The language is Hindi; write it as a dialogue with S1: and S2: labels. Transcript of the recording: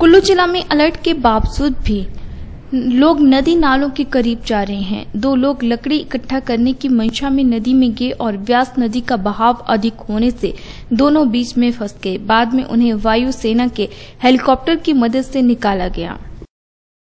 S1: कुल्लू जिला में अलर्ट के बावजूद भी लोग नदी नालों के करीब जा रहे हैं दो लोग लकड़ी इकट्ठा करने की मंशा में नदी में गए और व्यास नदी का बहाव अधिक होने से दोनों बीच में फंस गए बाद में उन्हें वायुसेना के हेलीकॉप्टर की मदद से निकाला गया